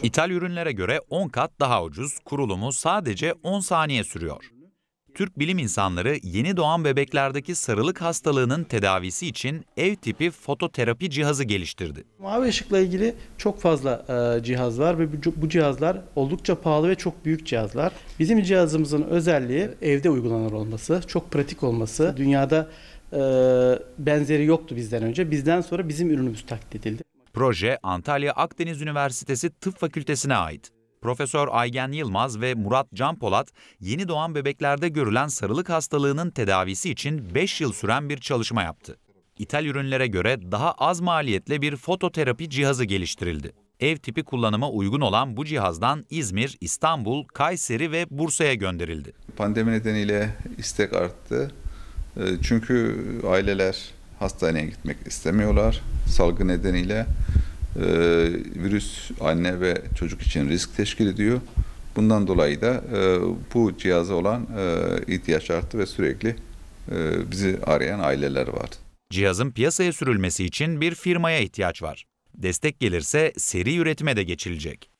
E, İtal ürünlere göre 10 kat daha ucuz, kurulumu sadece 10 saniye sürüyor. Türk bilim insanları yeni doğan bebeklerdeki sarılık hastalığının tedavisi için ev tipi fototerapi cihazı geliştirdi. Mavi ışıkla ilgili çok fazla e, cihaz var ve bu, bu cihazlar oldukça pahalı ve çok büyük cihazlar. Bizim cihazımızın özelliği evde uygulanır olması, çok pratik olması. Dünyada e, benzeri yoktu bizden önce. Bizden sonra bizim ürünümüz taklit edildi. Proje Antalya Akdeniz Üniversitesi Tıp Fakültesi'ne ait. Profesör Aygen Yılmaz ve Murat Canpolat, yeni doğan bebeklerde görülen sarılık hastalığının tedavisi için 5 yıl süren bir çalışma yaptı. İthal ürünlere göre daha az maliyetle bir fototerapi cihazı geliştirildi. Ev tipi kullanıma uygun olan bu cihazdan İzmir, İstanbul, Kayseri ve Bursa'ya gönderildi. Pandemi nedeniyle istek arttı. Ee, çünkü aileler hastaneye gitmek istemiyorlar salgı nedeniyle e, virüs anne ve çocuk için risk teşkil ediyor. Bundan dolayı da e, bu cihaza olan e, ihtiyaç arttı ve sürekli e, bizi arayan aileler var. Cihazın piyasaya sürülmesi için bir firmaya ihtiyaç var. Destek gelirse seri üretime de geçilecek.